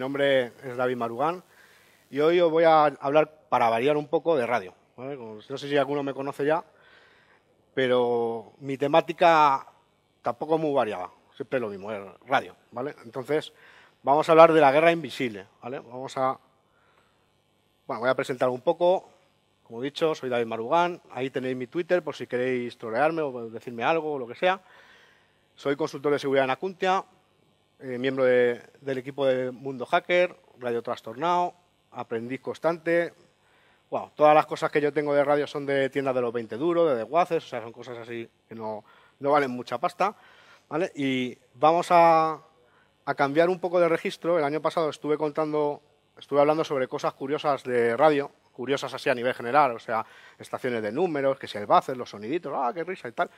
Mi nombre es David Marugán y hoy os voy a hablar, para variar un poco, de radio. No sé si alguno me conoce ya, pero mi temática tampoco es muy variada, siempre es lo mismo, es radio, ¿vale? Entonces, vamos a hablar de la guerra invisible, ¿vale? Vamos a... Bueno, voy a presentar un poco, como he dicho, soy David Marugán, ahí tenéis mi Twitter por si queréis trolearme o decirme algo o lo que sea. Soy consultor de seguridad en Acuntia, eh, miembro del equipo de Mundo Hacker, Radio Trastornado, aprendiz constante. todas las cosas que yo tengo de radio son de tiendas de los 20 duros, de desguaces, o sea, son cosas así que no, valen mucha pasta. ¿vale? Y vamos a, cambiar un poco de registro. El año pasado estuve contando, estuve hablando sobre cosas curiosas de radio, curiosas así a nivel general, o sea, estaciones de números, que si el buzzer, los soniditos, ah, qué risa y tal.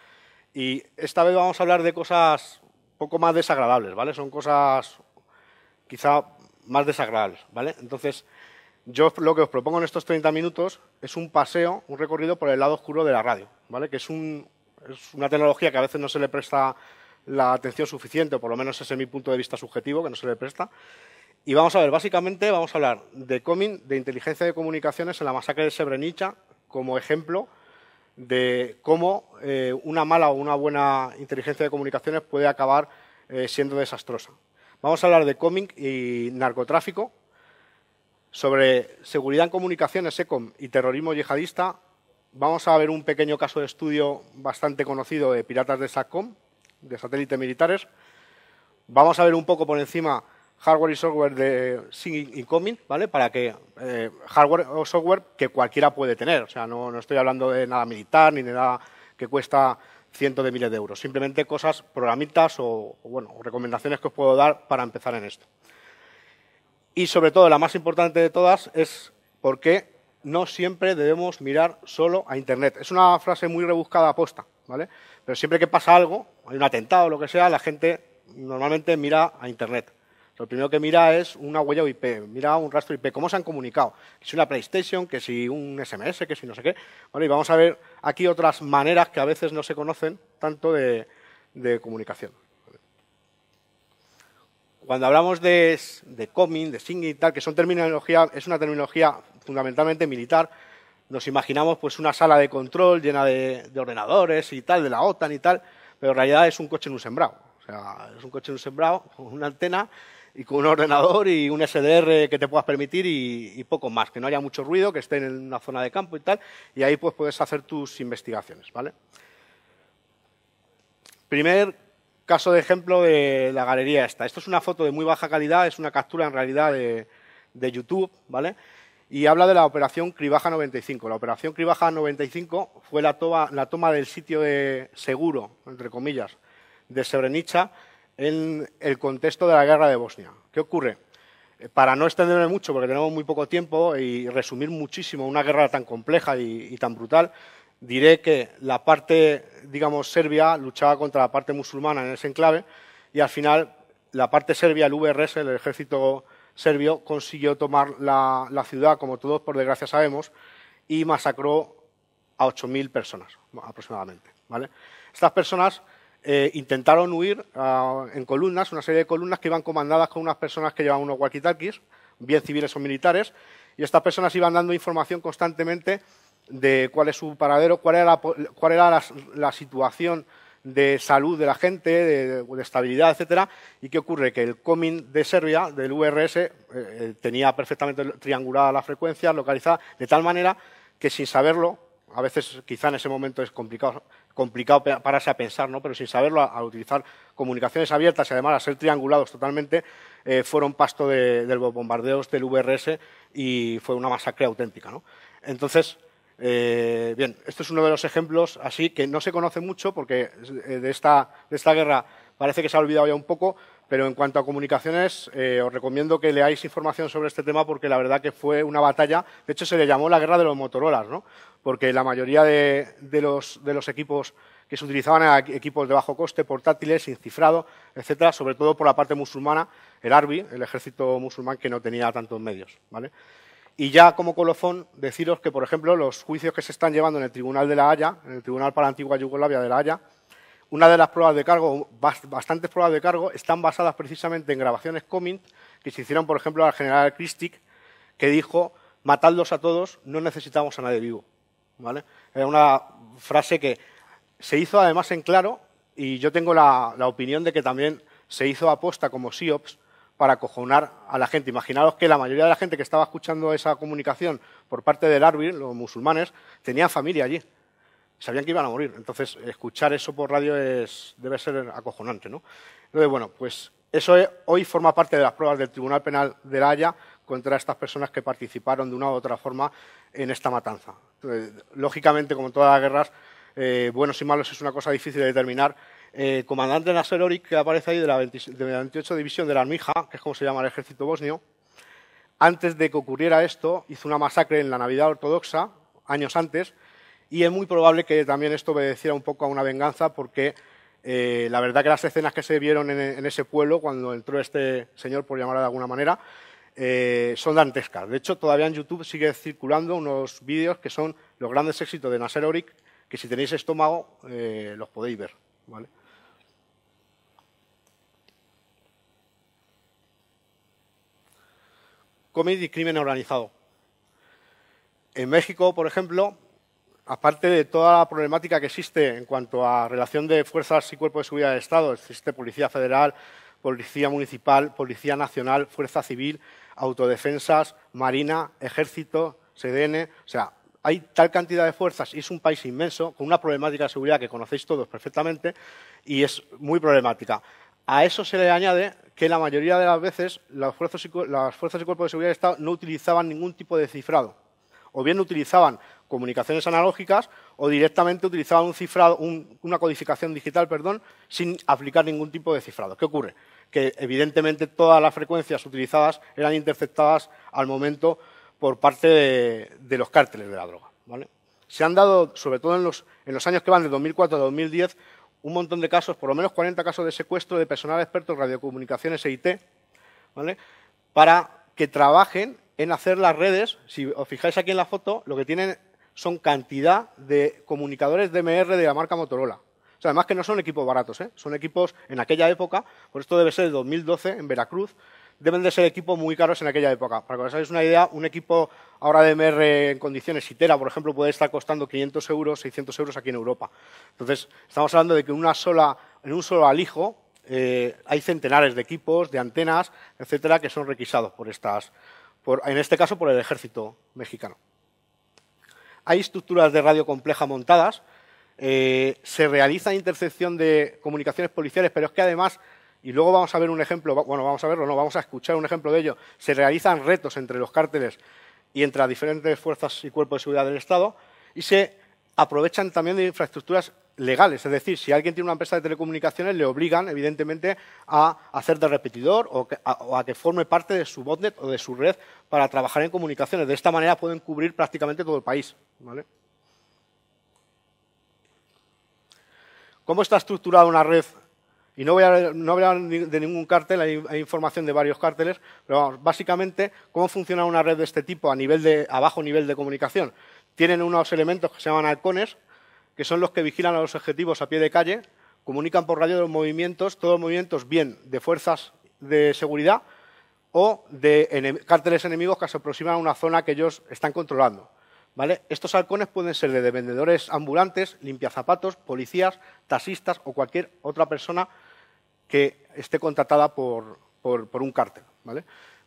Y esta vez vamos a hablar de cosas poco más desagradables, ¿vale? Son cosas quizá más desagradables, ¿vale? Entonces, yo lo que os propongo en estos 30 minutos es un paseo, un recorrido por el lado oscuro de la radio, ¿vale? Que es, una tecnología que a veces no se le presta la atención suficiente, o por lo menos ese es mi punto de vista subjetivo, que no se le presta. Y vamos a ver, básicamente vamos a hablar de coming, de inteligencia de comunicaciones en la masacre de Srebrenica, como ejemplo de cómo eh, una mala o una buena inteligencia de comunicaciones puede acabar eh, siendo desastrosa. Vamos a hablar de cómic y narcotráfico, sobre seguridad en comunicaciones, ECOM y terrorismo yihadista. Vamos a ver un pequeño caso de estudio bastante conocido de piratas de SACOM, de satélites militares. Vamos a ver un poco por encima hardware y software de sin incoming, ¿vale? Para que eh, hardware o software que cualquiera puede tener. O sea, no, estoy hablando de nada militar ni de nada que cuesta cientos de miles de euros. Simplemente cosas, programitas o, bueno, recomendaciones que os puedo dar para empezar en esto. Y sobre todo, la más importante de todas es por qué no siempre debemos mirar solo a Internet. Es una frase muy rebuscada aposta, ¿vale? Pero siempre que pasa algo, hay un atentado o lo que sea, la gente normalmente mira a Internet lo primero que mira es una huella IP, mira un rastro IP, cómo se han comunicado, que si una PlayStation, que si un SMS, que si no sé qué. Bueno, y vamos a ver aquí otras maneras que a veces no se conocen tanto de, comunicación. Cuando hablamos de, de coming, de singing y tal, que son terminología, es una terminología fundamentalmente militar, nos imaginamos pues una sala de control llena de, de, ordenadores y tal, de la OTAN y tal, pero en realidad es un coche en un sembrado. O sea, es un coche en un sembrado con una antena y con un ordenador y un SDR que te puedas permitir y, poco más, que no haya mucho ruido, que esté en una zona de campo y tal, y ahí pues puedes hacer tus investigaciones, ¿vale? Primer caso de ejemplo de la galería esta. Esto es una foto de muy baja calidad, es una captura en realidad de, YouTube, ¿vale? Y habla de la operación Cribaja 95. La operación Cribaja 95 fue la toma, del sitio seguro, entre comillas, de Srebrenica, en el contexto de la guerra de Bosnia. ¿Qué ocurre? Eh, para no extenderme mucho, porque tenemos muy poco tiempo, y resumir muchísimo una guerra tan compleja y, tan brutal, diré que la parte, digamos, serbia luchaba contra la parte musulmana en ese enclave y al final la parte serbia, el VRS, el ejército serbio, consiguió tomar la, ciudad, como todos por desgracia sabemos, y masacró a 8.000 personas aproximadamente. Estas personas eh, intentaron huir ah, en columnas, una serie de columnas que iban comandadas con unas personas que llevaban unos walkie-talkies, bien civiles o militares, y estas personas iban dando información constantemente de cuál es su paradero, cuál era la, situación de salud de la gente, de, estabilidad, etcétera. ¿Y qué ocurre? Que el COMIN de Serbia, del URS, eh, eh, tenía perfectamente triangulada la frecuencia, localizada, de tal manera que sin saberlo, a veces quizá en ese momento es complicado, pararse a pensar, ¿no? pero sin saberlo, al utilizar comunicaciones abiertas y además a ser triangulados totalmente, eh, fueron pasto de, los bombardeos del VRS y fue una masacre auténtica. Entonces, eh, bien, este es uno de los ejemplos así que no se conoce mucho porque eh, de esta, de esta guerra parece que se ha olvidado ya un poco, pero en cuanto a comunicaciones, eh, os recomiendo que leáis información sobre este tema porque la verdad que fue una batalla. De hecho, se le llamó la guerra de los Motorolas, ¿no? Porque la mayoría de, los, equipos que se utilizaban eran equipos de bajo coste, portátiles, sin cifrado, etcétera, sobre todo por la parte musulmana, el Arbi, el ejército musulmán que no tenía tantos medios, ¿vale? Y ya como colofón, deciros que, por ejemplo, los juicios que se están llevando en el Tribunal de la Haya, en el Tribunal para la Antigua Yugoslavia de la Haya, una de las pruebas de cargo, bastantes pruebas de cargo, están basadas precisamente en grabaciones Comint que se hicieron, por ejemplo, al general Christie, que dijo, matadlos a todos, no necesitamos a nadie vivo. ¿Vale? Era una frase que se hizo además en claro, y yo tengo la, opinión de que también se hizo aposta como SIOPS para acojonar a la gente. Imaginaos que la mayoría de la gente que estaba escuchando esa comunicación por parte del árbitro, los musulmanes, tenían familia allí sabían que iban a morir. Entonces, escuchar eso por radio debe ser acojonante, ¿no? Entonces, bueno, pues eso hoy forma parte de las pruebas del Tribunal Penal de La Haya contra estas personas que participaron de una u otra forma en esta matanza. lógicamente, como en todas las guerras, eh, buenos y malos es una cosa difícil de determinar. Eh, comandante Nasser Oric, que aparece ahí de la, de la 28 División de la Armija, que es como se llama el ejército bosnio, antes de que ocurriera esto, hizo una masacre en la Navidad Ortodoxa, años antes, y es muy probable que también esto obedeciera un poco a una venganza porque eh, la verdad que las escenas que se vieron en, ese pueblo cuando entró este señor, por llamarlo de alguna manera, eh, son dantescas. De hecho, todavía en YouTube sigue circulando unos vídeos que son los grandes éxitos de Nasser Oric, que si tenéis estómago eh, los podéis ver. ¿vale? y crimen organizado. En México, por ejemplo, aparte de toda la problemática que existe en cuanto a relación de fuerzas y cuerpos de seguridad del Estado, existe Policía Federal, Policía Municipal, Policía Nacional, Fuerza Civil, Autodefensas, Marina, Ejército, CDN... E o sea, hay tal cantidad de fuerzas y es un país inmenso, con una problemática de seguridad que conocéis todos perfectamente y es muy problemática. A eso se le añade que la mayoría de las veces las fuerzas y, cuerpos de seguridad del Estado no utilizaban ningún tipo de cifrado, o bien utilizaban comunicaciones analógicas o directamente utilizaban una codificación digital perdón, sin aplicar ningún tipo de cifrado. ¿Qué ocurre? Que evidentemente todas las frecuencias utilizadas eran interceptadas al momento por parte de, los cárteles de la droga. Se han dado, sobre todo en los, años que van de 2004 a 2010, un montón de casos, por lo menos 40 casos de secuestro de personal experto en radiocomunicaciones e IT, para que trabajen en hacer las redes. Si os fijáis aquí en la foto, lo que tienen son cantidad de comunicadores DMR de la marca Motorola. además que no son equipos baratos, ¿eh? son equipos en aquella época, por esto debe ser de 2012 en Veracruz, deben de ser equipos muy caros en aquella época. Para que os hagáis una idea, un equipo ahora de MR en condiciones Itera, por ejemplo, puede estar costando 500 euros, 600 euros aquí en Europa. Entonces, estamos hablando de que una sola, en un solo alijo eh, hay centenares de equipos, de antenas, etcétera, que son requisados por estas, por, en este caso por el ejército mexicano hay estructuras de radio compleja montadas, eh, se realiza intercepción de comunicaciones policiales, pero es que además, y luego vamos a ver un ejemplo, bueno, vamos a verlo, no, vamos a escuchar un ejemplo de ello, se realizan retos entre los cárteles y entre las diferentes fuerzas y cuerpos de seguridad del Estado, y se aprovechan también de infraestructuras legales, es decir, si alguien tiene una empresa de telecomunicaciones le obligan evidentemente a hacer de repetidor o, a, que forme parte de su botnet o de su red para trabajar en comunicaciones. De esta manera pueden cubrir prácticamente todo el país. ¿Cómo está estructurada una red? Y no voy a, hablar de ningún cártel, hay, información de varios cárteles, pero básicamente, ¿cómo funciona una red de este tipo a, nivel de, a bajo nivel de comunicación? Tienen unos elementos que se llaman halcones, que son los que vigilan a los objetivos a pie de calle, comunican por radio los movimientos, todos los movimientos bien de fuerzas de seguridad o de cárteles enemigos que se aproximan a una zona que ellos están controlando. Estos halcones pueden ser de vendedores ambulantes, limpiazapatos, policías, taxistas o cualquier otra persona que esté contratada por, un cártel.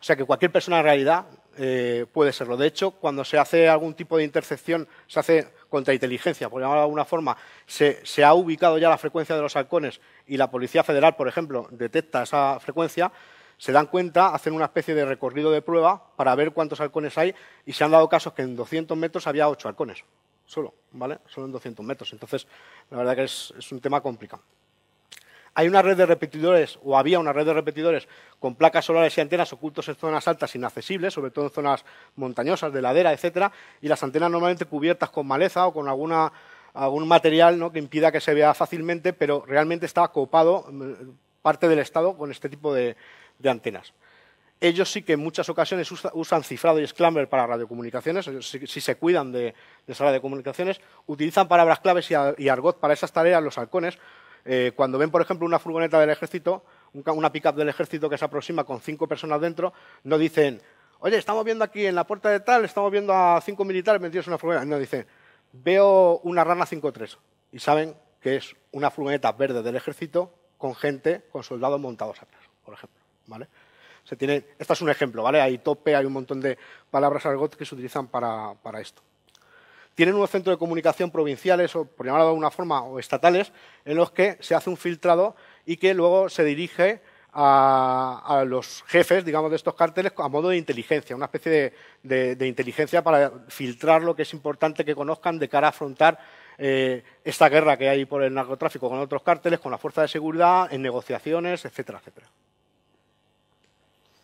O sea que cualquier persona en realidad eh, puede serlo. De hecho, cuando se hace algún tipo de intercepción, se hace contra inteligencia, por llamarlo de alguna forma, se, ha ubicado ya la frecuencia de los halcones y la Policía Federal, por ejemplo, detecta esa frecuencia, se dan cuenta, hacen una especie de recorrido de prueba para ver cuántos halcones hay y se han dado casos que en 200 metros había 8 halcones, solo, ¿vale? Solo en 200 metros. Entonces, la verdad que es un tema complicado hay una red de repetidores, o había una red de repetidores, con placas solares y antenas ocultos en zonas altas inaccesibles, sobre todo en zonas montañosas, de ladera, etcétera, y las antenas normalmente cubiertas con maleza o con algún material que impida que se vea fácilmente, pero realmente está copado mm, parte del Estado con este tipo de, antenas. Ellos sí que en muchas ocasiones usan cifrado y scrambler para radiocomunicaciones, si, se cuidan de, de radiocomunicaciones, utilizan palabras claves y, argot para esas tareas los halcones, eh, cuando ven, por ejemplo, una furgoneta del ejército, una pick del ejército que se aproxima con cinco personas dentro, no dicen, oye, estamos viendo aquí en la puerta de tal, estamos viendo a cinco militares metidos en una furgoneta. No, dicen, veo una rana 5-3. Y saben que es una furgoneta verde del ejército con gente, con soldados montados atrás, por ejemplo. ¿vale? este es un ejemplo, ¿vale? Hay tope, hay un montón de palabras argot que se utilizan para esto tienen unos centros de comunicación provinciales o, por llamarlo de alguna forma, o estatales, en los que se hace un filtrado y que luego se dirige a, los jefes, digamos, de estos cárteles a modo de inteligencia, una especie de, inteligencia para filtrar lo que es importante que conozcan de cara a afrontar eh, esta guerra que hay por el narcotráfico con otros cárteles, con la fuerza de seguridad, en negociaciones, etcétera, etcétera.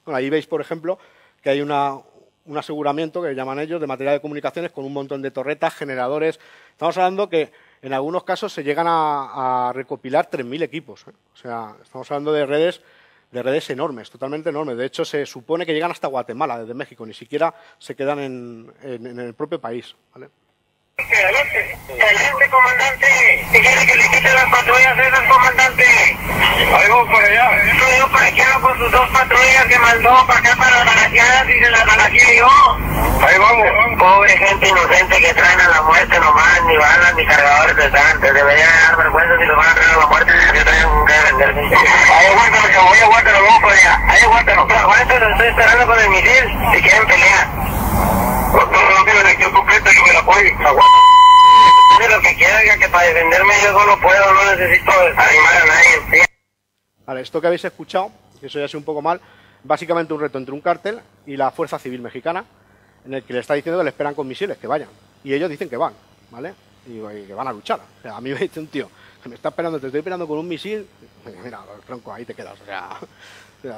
Bueno, ahí veis, por ejemplo, que hay una, un aseguramiento que llaman ellos de material de comunicaciones con un montón de torretas, generadores. Estamos hablando que en algunos casos se llegan a, a recopilar 3.000 equipos. ¿eh? O sea, estamos hablando de redes de redes enormes, totalmente enormes. De hecho, se supone que llegan hasta Guatemala, desde México, ni siquiera se quedan en, el propio país. Adelante, adelante, comandante. quiere que le quite las patrullas esas, comandante. Ahí vamos por allá. Yo iba con sus dos patrullas que mandó para acá para Balaqueadas y se las y yo. Ahí vamos. Pobre gente inocente que traen a la muerte nomás, ni balas ni cargadores de Debería dar vergüenza si los van a traer a la muerte que traen un cargador. Ahí aguántalo, chavo, ahí aguántalo, vamos para allá. Ahí aguántalo. Pero estoy esperando con el misil si quieren pelear. No, no, no, Oye, aguanta. lo que que para defenderme yo solo puedo, no necesito animar a nadie. Vale, esto que habéis escuchado, que eso ya sido un poco mal, básicamente un reto entre un cártel y la Fuerza Civil Mexicana, en el que le está diciendo que le esperan con misiles, que vayan. Y ellos dicen que van, ¿vale? Y, que van a luchar. O sea, a mí me dice un tío, que me está esperando, te estoy esperando con un misil, mira, franco, ahí te quedas, o sea,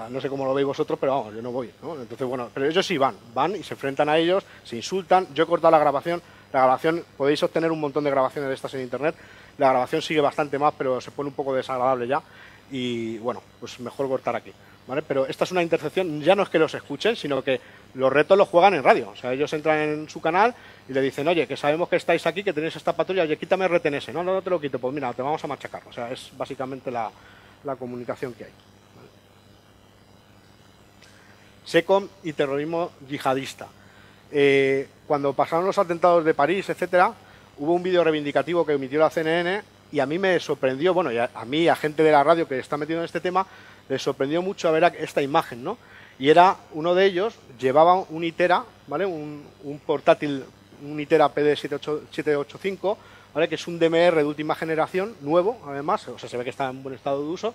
no sé cómo lo veis vosotros, pero vamos, yo no voy, ¿no? Entonces, bueno, pero ellos sí van, van y se enfrentan a ellos, se insultan, yo he cortado la grabación la grabación, podéis obtener un montón de grabaciones de estas en internet. La grabación sigue bastante más, pero se pone un poco desagradable ya. Y bueno, pues mejor cortar aquí. ¿Vale? Pero esta es una intercepción, ya no es que los escuchen, sino que los retos los juegan en radio. O sea, ellos entran en su canal y le dicen, oye, que sabemos que estáis aquí, que tenéis esta patrulla, oye, quítame ese. No, no, no te lo quito, pues mira, te vamos a machacar. O sea, es básicamente la, comunicación que hay. SECOM y terrorismo yihadista. Eh, cuando pasaron los atentados de París, etcétera, hubo un vídeo reivindicativo que emitió la CNN y a mí me sorprendió, bueno, y a, mí a gente de la radio que está metido en este tema, les sorprendió mucho ver esta imagen, ¿no? Y era uno de ellos, llevaba un ITERA, ¿vale? Un, portátil, un ITERA PD785, ¿vale? Que es un DMR de última generación, nuevo, además, o sea, se ve que está en buen estado de uso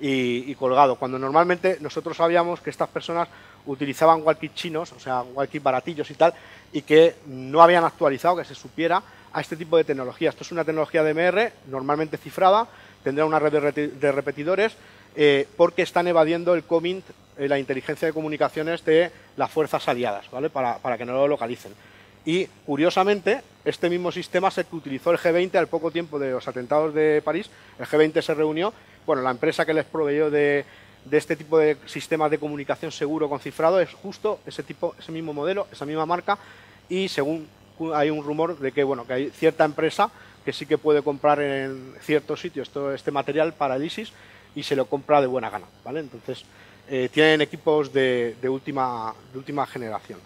y colgado, cuando normalmente nosotros sabíamos que estas personas utilizaban walkie chinos, o sea, walkie baratillos y tal, y que no habían actualizado, que se supiera, a este tipo de tecnología. Esto es una tecnología de MR, normalmente cifrada, tendrá una red de, repetidores, eh, porque están evadiendo el COMINT, eh, la inteligencia de comunicaciones de las fuerzas aliadas, ¿vale? Para, para que no lo localicen. Y curiosamente, este mismo sistema se utilizó el G20 al poco tiempo de los atentados de París. El G20 se reunió, bueno, la empresa que les proveyó de, de este tipo de sistemas de comunicación seguro con cifrado es justo ese tipo, ese mismo modelo, esa misma marca y según hay un rumor de que bueno que hay cierta empresa que sí que puede comprar en ciertos sitios todo este material para el ISIS y se lo compra de buena gana, ¿vale? Entonces eh, tienen equipos de, última, de última generación.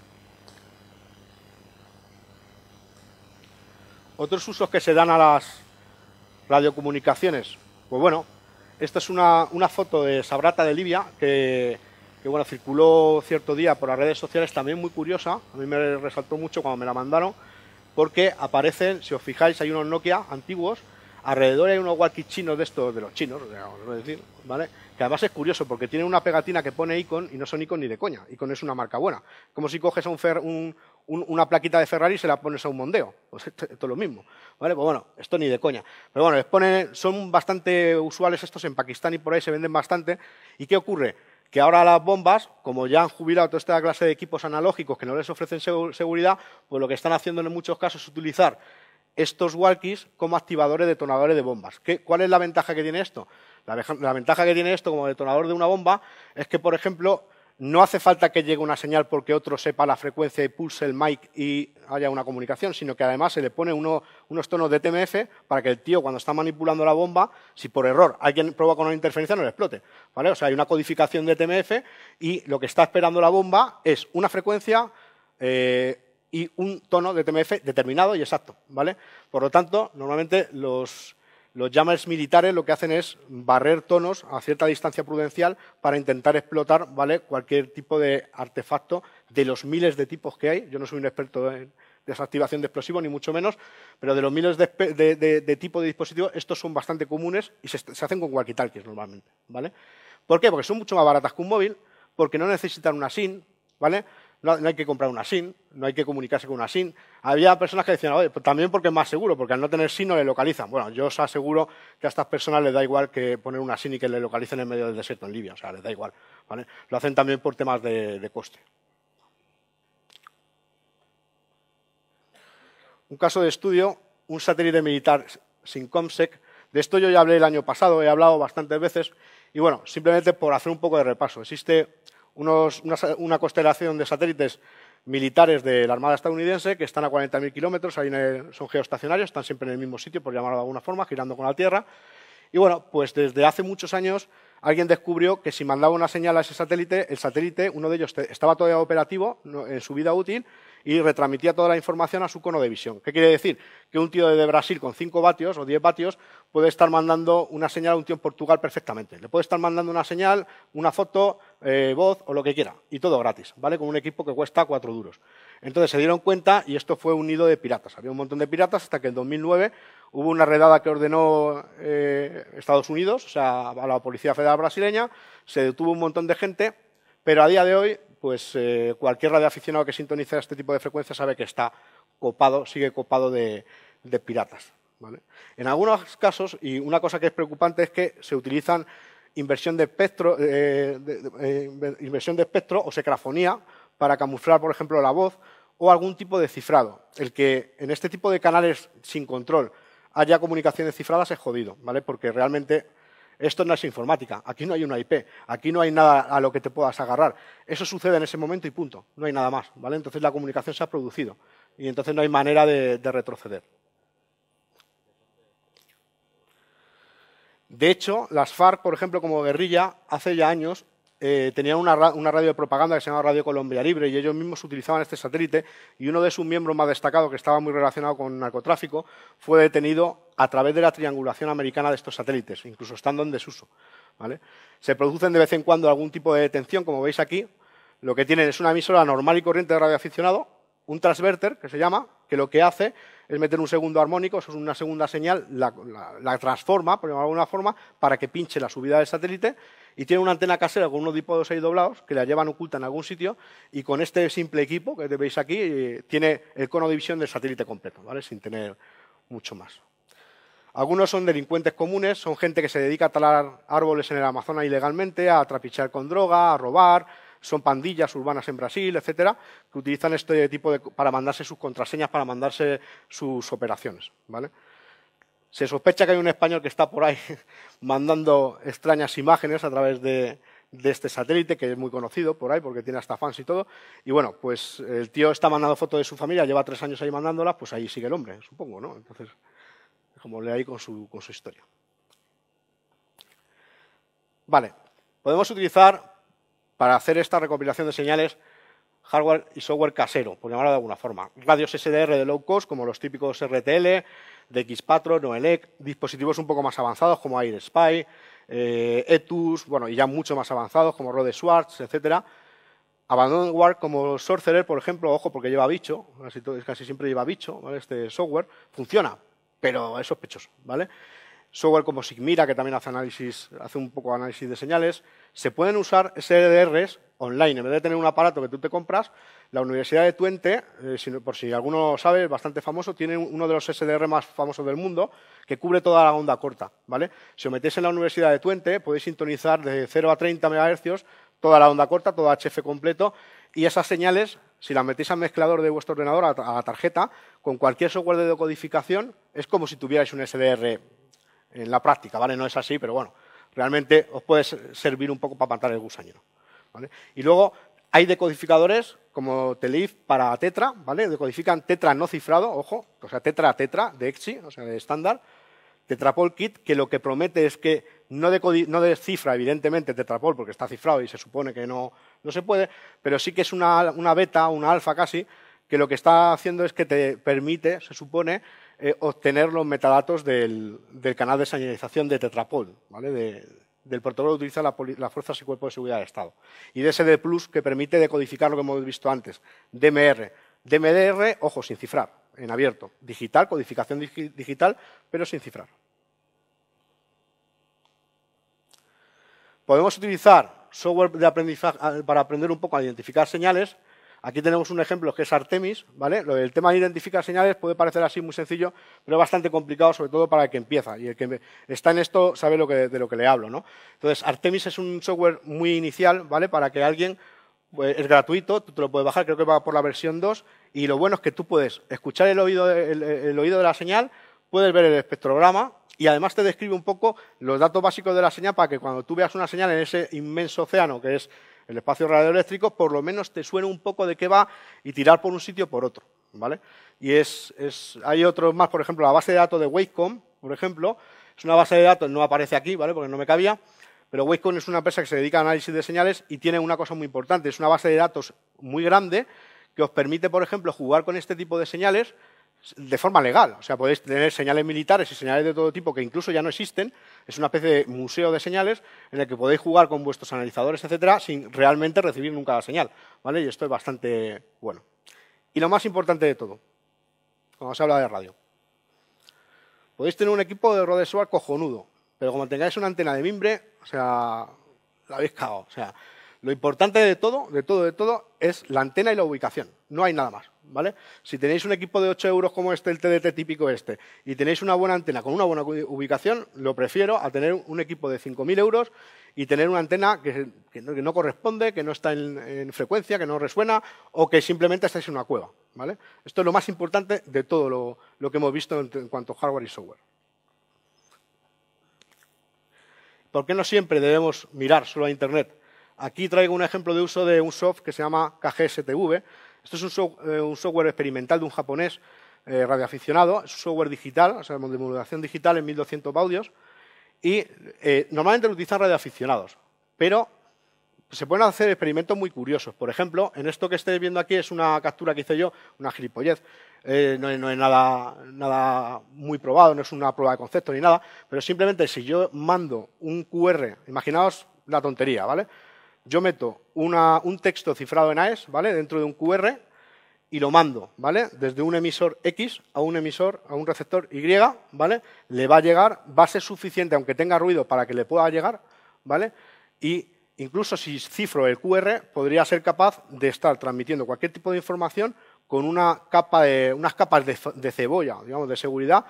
Otros usos que se dan a las radiocomunicaciones, pues bueno, esta es una, foto de Sabrata de Libia que, bueno, circuló cierto día por las redes sociales, también muy curiosa. A mí me resaltó mucho cuando me la mandaron, porque aparecen, si os fijáis, hay unos Nokia antiguos, alrededor hay unos walkie chinos de estos, de los chinos, decir, ¿vale? Que además es curioso porque tienen una pegatina que pone Icon y no son Icon ni de coña. Icon es una marca buena. Como si coges a un, un, una plaquita de Ferrari y se la pones a un Mondeo. Pues esto, es lo mismo. ¿Vale? Pues bueno, esto ni de coña. Pero bueno, son bastante usuales estos en Pakistán y por ahí se venden bastante. ¿Y qué ocurre? que ahora las bombas, como ya han jubilado toda esta clase de equipos analógicos que no les ofrecen seguridad, pues lo que están haciendo en muchos casos es utilizar estos walkies como activadores detonadores de bombas. ¿Cuál es la ventaja que tiene esto? la, ventaja que tiene esto como detonador de una bomba es que, por ejemplo, no hace falta que llegue una señal porque otro sepa la frecuencia y pulse el mic y haya una comunicación, sino que además se le pone unos tonos de TMF para que el tío, cuando está manipulando la bomba, si por error alguien prueba con una interferencia, no le explote. ¿vale? O sea, hay una codificación de TMF y lo que está esperando la bomba es una frecuencia eh, y un tono de TMF determinado y exacto. ¿vale? Por lo tanto, normalmente los los llamas militares lo que hacen es barrer tonos a cierta distancia prudencial para intentar explotar cualquier tipo de artefacto de los miles de tipos que hay. Yo no soy un experto en desactivación de explosivos, ni mucho menos, pero de los miles de, tipos de dispositivos, estos son bastante comunes y se, hacen con walkie normalmente. ¿Por qué? Porque son mucho más baratas que un móvil, porque no necesitan una SIM, ¿vale? no, hay que comprar una SIM, no hay que comunicarse con una SIM. Había personas que decían, oye, pues también porque es más seguro, porque al no tener SIM no le localizan. Bueno, yo os aseguro que a estas personas les da igual que poner una SIM y que le localicen en medio del desierto en Libia, o sea, les da igual. Lo hacen también por temas de, de coste. Un caso de estudio, un satélite militar sin ComSec. De esto yo ya hablé el año pasado, he hablado bastantes veces. Y bueno, simplemente por hacer un poco de repaso. Existe una, una, constelación de satélites militares de la Armada estadounidense que están a 40.000 kilómetros, son geoestacionarios, están siempre en el mismo sitio, por llamarlo de alguna forma, girando con la Tierra. Y bueno, pues desde hace muchos años alguien descubrió que si mandaba una señal a ese satélite, el satélite, uno de ellos estaba todavía operativo en su vida útil, y retransmitía toda la información a su cono de visión. ¿Qué quiere decir? Que un tío de Brasil con 5 vatios o 10 vatios puede estar mandando una señal a un tío en Portugal perfectamente. Le puede estar mandando una señal, una foto, eh, voz o lo que quiera. Y todo gratis, ¿vale? Con un equipo que cuesta 4 duros. Entonces se dieron cuenta y esto fue un nido de piratas. Había un montón de piratas hasta que en 2009 hubo una redada que ordenó eh, Estados Unidos, o sea, a la Policía Federal Brasileña. Se detuvo un montón de gente, pero a día de hoy pues eh, cualquier radioaficionado que sintonice este tipo de frecuencias sabe que está copado, sigue copado de, piratas. En algunos casos, y una cosa que es preocupante es que se utilizan inversión de espectro, eh, eh, inversión de espectro o secrafonía para camuflar, por ejemplo, la voz o algún tipo de cifrado. El que en este tipo de canales sin control haya comunicaciones cifradas es jodido, ¿vale? Porque realmente esto no es informática, aquí no hay una IP, aquí no hay nada a lo que te puedas agarrar. Eso sucede en ese momento y punto, no hay nada más, ¿vale? Entonces la comunicación se ha producido y entonces no hay manera de, de retroceder. De hecho, las FARC, por ejemplo, como guerrilla, hace ya años eh, tenían una, radio de propaganda que se llamaba Radio Colombia Libre y ellos mismos utilizaban este satélite y uno de sus miembros más destacados, que estaba muy relacionado con narcotráfico, fue detenido a través de la triangulación americana de estos satélites, incluso estando en desuso. Se producen de vez en cuando algún tipo de detención, como veis aquí. Lo que tienen es una emisora normal y corriente de radio un transverter, que se llama, que lo que hace es meter un segundo armónico, es una segunda señal, la, transforma, por llamarlo de alguna forma, para que pinche la subida del satélite y tiene una antena casera con unos dipodos ahí doblados que la llevan oculta en algún sitio y con este simple equipo que veis aquí eh, tiene el cono de visión del satélite completo, ¿vale? sin tener mucho más. Algunos son delincuentes comunes, son gente que se dedica a talar árboles en el Amazonas ilegalmente, a trapichar con droga, a robar, son pandillas urbanas en Brasil, etcétera, que utilizan este tipo de para mandarse sus contraseñas, para mandarse sus operaciones, ¿vale? Se sospecha que hay un español que está por ahí mandando extrañas imágenes a través de, este satélite, que es muy conocido por ahí, porque tiene hasta fans y todo. Y bueno, pues el tío está mandando fotos de su familia, lleva tres años ahí mandándolas, pues ahí sigue el hombre, supongo, ¿no? Entonces, como le ahí con su, con su historia. Vale, podemos utilizar para hacer esta recopilación de señales hardware y software casero, por llamarlo de alguna forma. Radios SDR de low cost, como los típicos RTL, Xpatro Noelec, dispositivos un poco más avanzados como AirSpy, eh, ETUS, bueno, y ya mucho más avanzados como Rode etc. etcétera. War, como Sorcerer, por ejemplo, ojo, porque lleva bicho, casi, siempre lleva bicho, ¿vale? este software, funciona, pero es sospechoso, ¿vale? software como Sigmira, que también hace análisis, hace un poco de análisis de señales, se pueden usar SDRs online. En vez de tener un aparato que tú te compras, la Universidad de Twente, eh, por si alguno sabe, es bastante famoso, tiene uno de los SDR más famosos del mundo, que cubre toda la onda corta. ¿vale? Si os metéis en la Universidad de Twente, podéis sintonizar de 0 a 30 MHz toda la onda corta, todo HF completo, y esas señales, si las metéis al mezclador de vuestro ordenador, a la tarjeta, con cualquier software de decodificación, es como si tuvierais un SDR en la práctica, ¿vale? No es así, pero bueno, realmente os puede servir un poco para matar el gusano. ¿vale? Y luego hay decodificadores como Telif para Tetra, ¿vale? Decodifican Tetra no cifrado, ojo, o sea, Tetra Tetra de EXI, o sea, de estándar, Tetrapol Kit, que lo que promete es que no, no descifra, evidentemente, Tetrapol, porque está cifrado y se supone que no, no se puede, pero sí que es una, una beta, una alfa casi, que lo que está haciendo es que te permite, se supone, eh, obtener los metadatos del, canal de señalización de Tetrapol, del protocolo que utiliza la las fuerzas y cuerpos de seguridad del Estado. Y DSD Plus, que permite decodificar lo que hemos visto antes, DMR. DMDR, ojo, sin cifrar, en abierto. Digital, codificación digital, pero sin cifrar. Podemos utilizar software de aprendizaje ah, para aprender un poco a identificar señales, Aquí tenemos un ejemplo que es Artemis, ¿vale? El tema de identificar señales puede parecer así muy sencillo, pero es bastante complicado, sobre todo para el que empieza. Y el que está en esto sabe de lo que le hablo, ¿no? Entonces, Artemis es un software muy inicial, ¿vale? Para que alguien... Pues, es gratuito, tú te lo puedes bajar, creo que va por la versión 2, y lo bueno es que tú puedes escuchar el oído, el oído de la señal, puedes ver el espectrograma, y además te describe un poco los datos básicos de la señal para que cuando tú veas una señal en ese inmenso océano que es el espacio radioeléctrico, por lo menos te suena un poco de qué va y tirar por un sitio por otro. ¿vale? Y es, hay otros más, por ejemplo, la base de datos de Wacom, por ejemplo, es una base de datos, no aparece aquí, ¿vale? Porque no me cabía, pero Wacom es una empresa que se dedica a análisis de señales y tiene una cosa muy importante, es una base de datos muy grande que os permite, por ejemplo, jugar con este tipo de señales de forma legal. O sea, podéis tener señales militares y señales de todo tipo que incluso ya no existen. Es una especie de museo de señales en el que podéis jugar con vuestros analizadores, etcétera, sin realmente recibir nunca la señal. ¿Vale? Y esto es bastante bueno. Y lo más importante de todo, cuando se habla de radio. Podéis tener un equipo de Rodeswar cojonudo, pero como tengáis una antena de mimbre, o sea, la habéis cagado. O sea, lo importante de todo, de todo, de todo, es la antena y la ubicación. No hay nada más. ¿vale? Si tenéis un equipo de 8 euros como este, el TDT típico este, y tenéis una buena antena con una buena ubicación, lo prefiero a tener un equipo de 5.000 euros y tener una antena que, no, corresponde, que no está en, frecuencia, que no resuena o que simplemente estáis en una cueva, Esto es lo más importante de todo lo, que hemos visto en, cuanto a hardware y software. ¿Por qué no siempre debemos mirar solo a Internet? Aquí traigo un ejemplo de uso de un soft que se llama KGSTV, esto es eh, un, software experimental de un japonés eh, radioaficionado, es un software digital, o sea, de modulación digital en 1200 audios, y eh, normalmente lo utilizan radioaficionados, pero se pueden hacer experimentos muy curiosos. Por ejemplo, en esto que estáis viendo aquí es una captura que hice yo, una gilipollez. no, es nada, nada muy probado, no es una prueba de concepto ni nada, pero simplemente si yo mando un QR, imaginaos la tontería, ¿vale? yo meto un texto cifrado en AES, ¿vale? Dentro de un QR y lo mando, ¿vale? Desde un emisor X a un emisor, a un receptor Y, ¿vale? Le va a llegar, va a ser suficiente, aunque tenga ruido, para que le pueda llegar, ¿vale? Y incluso si cifro el QR, podría ser capaz de estar transmitiendo cualquier tipo de información con unas capas de, cebolla, digamos, de seguridad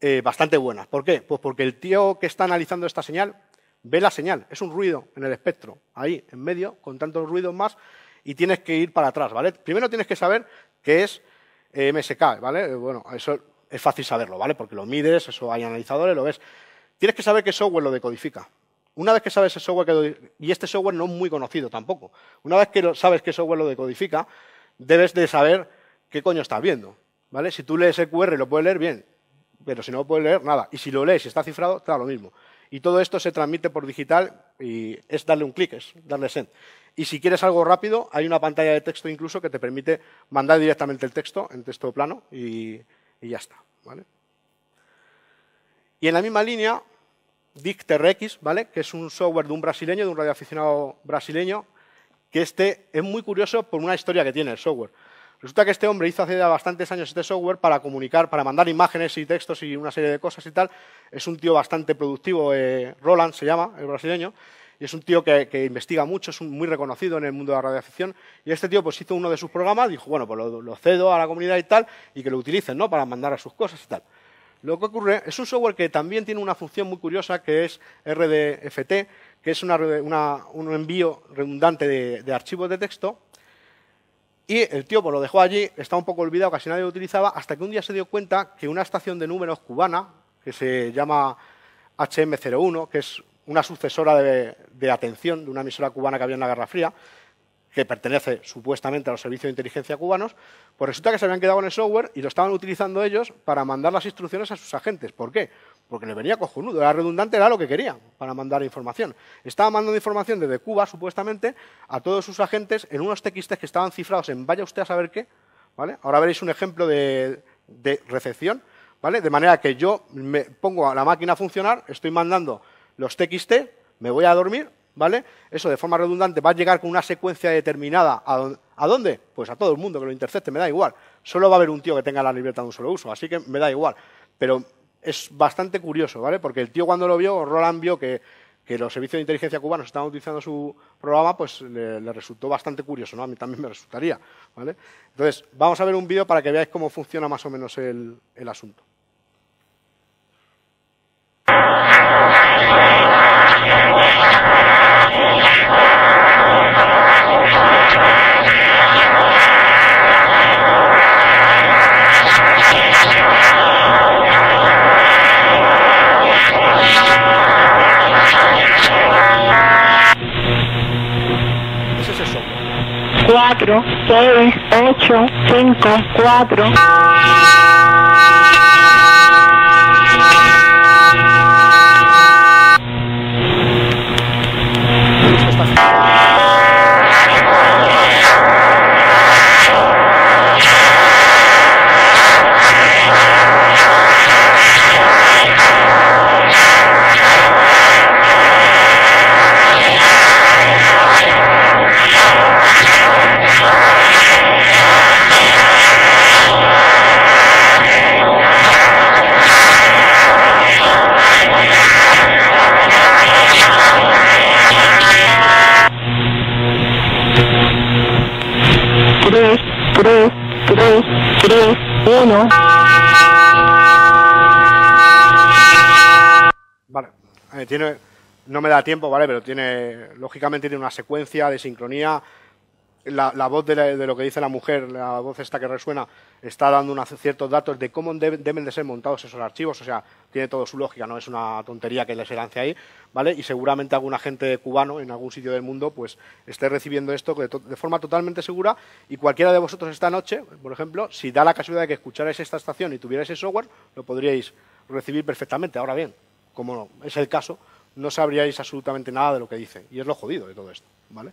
eh, bastante buenas. ¿Por qué? Pues porque el tío que está analizando esta señal ve la señal, es un ruido en el espectro, ahí, en medio, con tantos ruidos más, y tienes que ir para atrás, ¿vale? Primero tienes que saber qué es eh, MSK, ¿vale? Eh, bueno, eso es fácil saberlo, ¿vale? Porque lo mides, eso hay analizadores, lo ves. Tienes que saber qué software lo decodifica. Una vez que sabes el software y este software no es muy conocido tampoco. Una vez que sabes qué software lo decodifica, debes de saber qué coño estás viendo, ¿vale? Si tú lees el QR lo puedes leer bien, pero si no lo puedes leer nada. Y si lo lees y está cifrado, está lo mismo. Y todo esto se transmite por digital y es darle un clic, es darle send. Y si quieres algo rápido, hay una pantalla de texto incluso que te permite mandar directamente el texto en texto plano y, ya está. ¿vale? Y en la misma línea, DictRx, ¿vale? que es un software de un brasileño, de un radioaficionado brasileño, que este es muy curioso por una historia que tiene el software. Resulta que este hombre hizo hace bastantes años este software para comunicar, para mandar imágenes y textos y una serie de cosas y tal. Es un tío bastante productivo, eh, Roland se llama, el brasileño, y es un tío que, investiga mucho, es muy reconocido en el mundo de la radioafición. Y este tío pues hizo uno de sus programas, dijo, bueno, pues lo, cedo a la comunidad y tal, y que lo utilicen, ¿no?, para mandar a sus cosas y tal. Lo que ocurre es un software que también tiene una función muy curiosa que es RDFT, que es un envío redundante de archivos de texto y el tío pues, lo dejó allí, estaba un poco olvidado, casi nadie lo utilizaba, hasta que un día se dio cuenta que una estación de números cubana, que se llama HM01, que es una sucesora de, de atención de una emisora cubana que había en la Guerra Fría, que pertenece supuestamente a los servicios de inteligencia cubanos, pues resulta que se habían quedado en el software y lo estaban utilizando ellos para mandar las instrucciones a sus agentes. ¿Por qué? Porque le venía cojonudo, era redundante, era lo que querían para mandar información. Estaba mandando información desde Cuba, supuestamente, a todos sus agentes en unos TXT que estaban cifrados en vaya usted a saber qué. Ahora veréis un ejemplo de, recepción, ¿vale? De manera que yo me pongo a la máquina a funcionar, estoy mandando los TXT, me voy a dormir ¿vale? Eso de forma redundante va a llegar con una secuencia determinada. ¿A, dónde? Pues a todo el mundo que lo intercepte, me da igual. Solo va a haber un tío que tenga la libertad de un solo uso, así que me da igual. Pero es bastante curioso, ¿vale? Porque el tío cuando lo vio, Roland vio que, los servicios de inteligencia cubanos estaban utilizando su programa, pues le, resultó bastante curioso, ¿no? A mí también me resultaría, ¿vale? Entonces, vamos a ver un vídeo para que veáis cómo funciona más o menos el asunto. cuatro no me da tiempo, ¿vale? Pero tiene, lógicamente tiene una secuencia de sincronía. La, voz de, lo que dice la mujer, la voz esta que resuena, está dando unos ciertos datos de cómo deben de ser montados esos archivos, o sea, tiene toda su lógica, no es una tontería que se lance ahí, ¿vale? Y seguramente algún agente cubano en algún sitio del mundo, pues, esté recibiendo esto de, forma totalmente segura y cualquiera de vosotros esta noche, por ejemplo, si da la casualidad de que escucharais esta estación y tuvierais el software, lo podríais recibir perfectamente. Ahora bien, como es el caso, no sabríais absolutamente nada de lo que dice. Y es lo jodido de todo esto, ¿vale?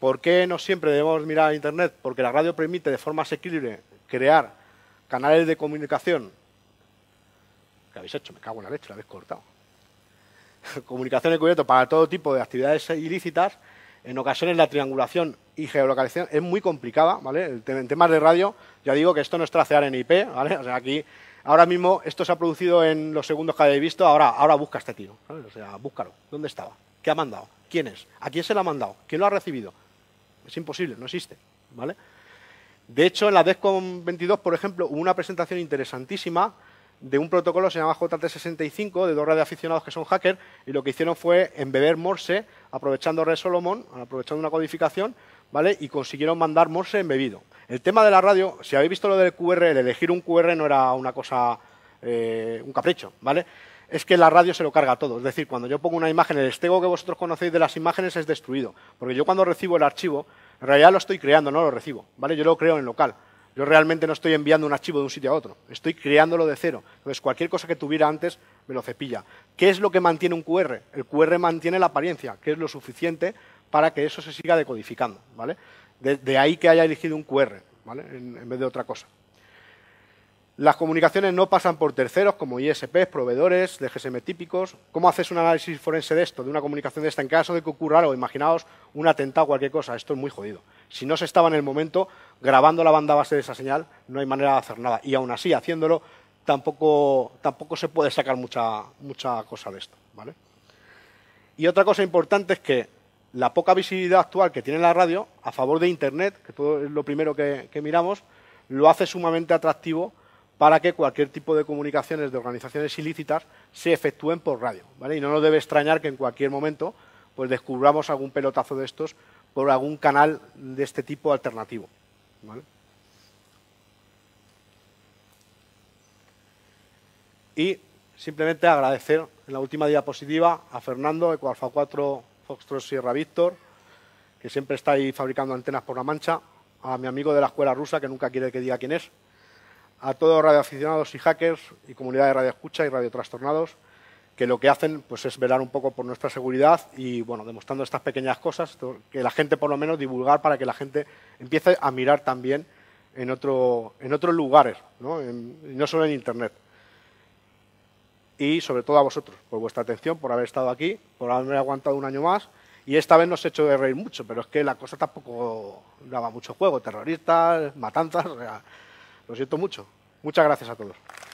¿Por qué no siempre debemos mirar a Internet? Porque la radio permite de forma asequible crear canales de comunicación. ¿Qué habéis hecho? Me cago en la leche, la habéis cortado. comunicación de cubierto para todo tipo de actividades ilícitas en ocasiones la triangulación y geolocalización es muy complicada, ¿vale? En temas de radio, ya digo que esto no es tracear en IP, ¿vale? O sea, aquí, ahora mismo, esto se ha producido en los segundos que habéis visto, ahora, ahora busca este tío, ¿vale? O sea, búscalo. ¿Dónde estaba? ¿Qué ha mandado? ¿Quién es? ¿A quién se lo ha mandado? ¿Quién lo ha recibido? Es imposible, no existe, ¿vale? De hecho, en la DESCOM 22, por ejemplo, hubo una presentación interesantísima de un protocolo se llama JT65 de dos aficionados que son hackers y lo que hicieron fue embeber Morse aprovechando Red Solomon, aprovechando una codificación, ¿vale? Y consiguieron mandar Morse embebido. El tema de la radio, si habéis visto lo del QR, el elegir un QR no era una cosa, eh, un capricho, ¿vale? es que la radio se lo carga todo. Es decir, cuando yo pongo una imagen, el estego que vosotros conocéis de las imágenes es destruido. Porque yo cuando recibo el archivo, en realidad lo estoy creando, no lo recibo. ¿vale? Yo lo creo en local. Yo realmente no estoy enviando un archivo de un sitio a otro, estoy creándolo de cero. Entonces, cualquier cosa que tuviera antes me lo cepilla. ¿Qué es lo que mantiene un QR? El QR mantiene la apariencia, que es lo suficiente para que eso se siga decodificando, De, ahí que haya elegido un QR, ¿vale? En, vez de otra cosa. Las comunicaciones no pasan por terceros como ISPs, proveedores, DGSM típicos. ¿Cómo haces un análisis forense de esto, de una comunicación de esta en caso de que ocurra algo? Imaginaos un atentado o cualquier cosa. Esto es muy jodido. Si no se estaba en el momento, grabando la banda base de esa señal no hay manera de hacer nada. Y aún así, haciéndolo, tampoco, se puede sacar mucha, cosa de esto. Y otra cosa importante es que la poca visibilidad actual que tiene la radio a favor de Internet, que todo es lo primero que, miramos, lo hace sumamente atractivo para que cualquier tipo de comunicaciones de organizaciones ilícitas se efectúen por radio. Y no nos debe extrañar que en cualquier momento pues descubramos algún pelotazo de estos por algún canal de este tipo alternativo. Y simplemente agradecer en la última diapositiva a Fernando, Alfa 4, Foxtrot Sierra Víctor, que siempre está ahí fabricando antenas por la mancha, a mi amigo de la escuela rusa, que nunca quiere que diga quién es, a todos los radioaficionados y hackers y comunidad de radioescucha y radiotrastornados, que lo que hacen pues, es velar un poco por nuestra seguridad y bueno, demostrando estas pequeñas cosas, que la gente por lo menos divulgar para que la gente empiece a mirar también en, otro, en otros lugares, ¿no? no solo en Internet. Y sobre todo a vosotros, por vuestra atención, por haber estado aquí, por haberme aguantado un año más. Y esta vez nos he hecho de reír mucho, pero es que la cosa tampoco daba mucho juego. Terroristas, matanzas, lo siento mucho. Muchas gracias a todos.